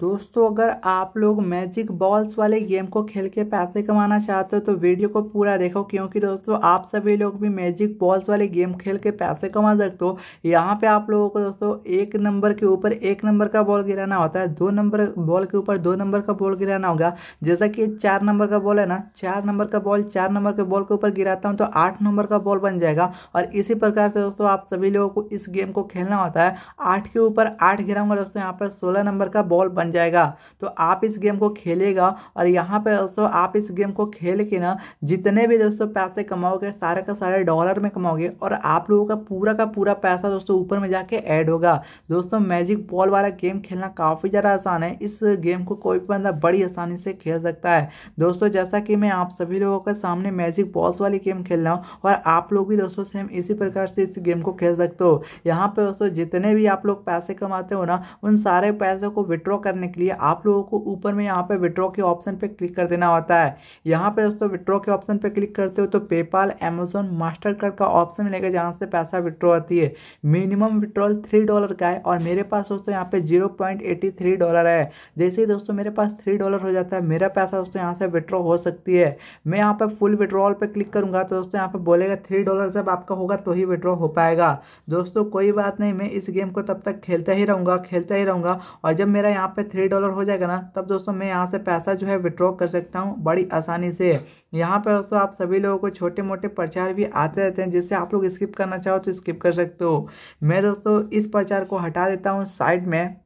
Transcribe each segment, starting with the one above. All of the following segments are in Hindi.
दोस्तों अगर आप लोग मैजिक बॉल्स वाले गेम को खेल के पैसे कमाना चाहते हो तो वीडियो को पूरा देखो क्योंकि दोस्तों आप सभी लोग भी मैजिक बॉल्स वाले गेम खेल के पैसे कमा सकते हो यहाँ पे आप लोगों को दोस्तों एक नंबर के ऊपर एक नंबर का बॉल गिराना होता है दो नंबर बॉल के ऊपर दो नंबर का बॉल गिराना होगा जैसा कि चार नंबर का बॉल है ना चार नंबर का बॉल चार नंबर के बॉल के ऊपर गिराता हूँ तो आठ नंबर का बॉल बन जाएगा और इसी प्रकार से दोस्तों आप सभी लोगों को इस गेम को खेलना होता है आठ के ऊपर आठ गिराऊंगा दोस्तों यहाँ पर सोलह नंबर का बॉल बन बन जाएगा तो आप इस गेम को खेलेगा और यहाँ पे दोस्तों आप इस गेम को खेल के ना जितने भी दोस्तों पैसे कमाओगे सारे का सारे डॉलर में कमाओगे और आप लोगों का पूरा का पूरा पैसा दोस्तों ऊपर में जाके ऐड होगा दोस्तों मैजिक बॉल वाला गेम खेलना काफ़ी ज़्यादा आसान है इस गेम को कोई भी बंदा बड़ी आसानी से खेल सकता है दोस्तों जैसा कि मैं आप सभी लोगों के सामने मैजिक बॉल्स वाली गेम खेल रहा हूँ और आप लोग भी दोस्तों सेम इसी प्रकार से इस गेम को खेल सकते हो यहाँ पे दोस्तों जितने भी आप लोग पैसे कमाते हो ना उन सारे पैसों को विड्रॉ कर करने के लिए आप लोगों को ऊपर में यहाँ पे विड्रॉ के ऑप्शन पे क्लिक कर देना होता है यहाँ पे दोस्तों विड्रॉ के ऑप्शन पे क्लिक करते हो तो पेपाल अमेजोन मास्टर कार्ड का ऑप्शन मिलेगा जहाँ से पैसा विड्रॉ होती है मिनिमम विड्रॉल थ्री डॉलर का है और मेरे पास दोस्तों यहाँ पे जीरो डॉलर है जैसे ही दोस्तों मेरे पास थ्री डॉलर हो जाता है मेरा पैसा दोस्तों यहाँ से विड्रॉ हो सकती है मैं यहाँ पर फुल विड्रॉल पर क्लिक करूँगा तो दोस्तों यहाँ पर बोलेगा थ्री डॉलर जब आपका होगा तो ही विड्रॉ हो पाएगा दोस्तों कोई बात नहीं मैं इस गेम को तब तक खेलता ही रहूँगा खेलता ही रहूँगा और जब मेरा यहाँ पे थ्री डॉलर हो जाएगा ना तब दोस्तों मैं यहाँ से पैसा जो है विड्रॉ कर सकता हूँ बड़ी आसानी से यहाँ पर दोस्तों आप सभी लोगों को छोटे मोटे प्रचार भी आते रहते हैं जिससे आप लोग स्किप करना चाहो तो स्किप कर सकते हो मैं दोस्तों इस प्रचार को हटा देता हूँ साइड में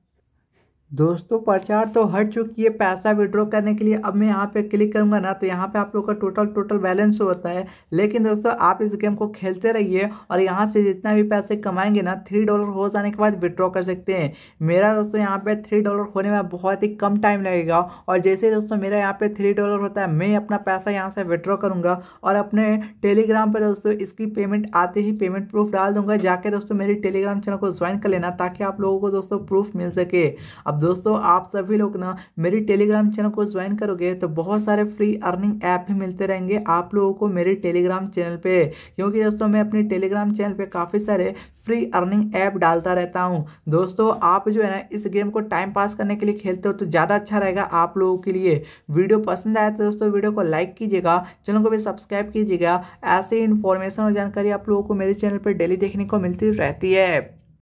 दोस्तों प्रचार तो हट चुकी है पैसा विड्रॉ करने के लिए अब मैं यहाँ पे क्लिक करूँगा ना तो यहाँ पे आप लोग का टोटल टोटल बैलेंस होता है लेकिन दोस्तों आप इस गेम को खेलते रहिए और यहाँ से जितना भी पैसे कमाएंगे ना थ्री डॉलर हो जाने के बाद विड्रॉ कर सकते हैं मेरा दोस्तों यहाँ पे थ्री डॉलर होने में बहुत ही कम टाइम लगेगा और जैसे दोस्तों मेरा यहाँ पे थ्री डॉलर होता है मैं अपना पैसा यहाँ से विड्रॉ करूँगा और अपने टेलीग्राम पर दोस्तों इसकी पेमेंट आते ही पेमेंट प्रूफ डाल दूंगा जाके दोस्तों मेरी टेलीग्राम चैनल को ज्वाइन कर लेना ताकि आप लोगों को दोस्तों प्रूफ मिल सके अब दोस्तों आप सभी लोग ना मेरी टेलीग्राम चैनल को ज्वाइन करोगे तो बहुत सारे फ्री अर्निंग ऐप भी मिलते रहेंगे आप लोगों को मेरे टेलीग्राम चैनल पे क्योंकि दोस्तों मैं अपने टेलीग्राम चैनल पे काफ़ी सारे फ्री अर्निंग ऐप डालता रहता हूँ दोस्तों आप जो है ना इस गेम को टाइम पास करने के लिए खेलते हो तो ज़्यादा अच्छा रहेगा आप लोगों के लिए वीडियो पसंद आया तो दोस्तों वीडियो को लाइक कीजिएगा चैनल को भी सब्सक्राइब कीजिएगा ऐसे इन्फॉर्मेशन और जानकारी आप लोगों को मेरे चैनल पर डेली देखने को मिलती रहती है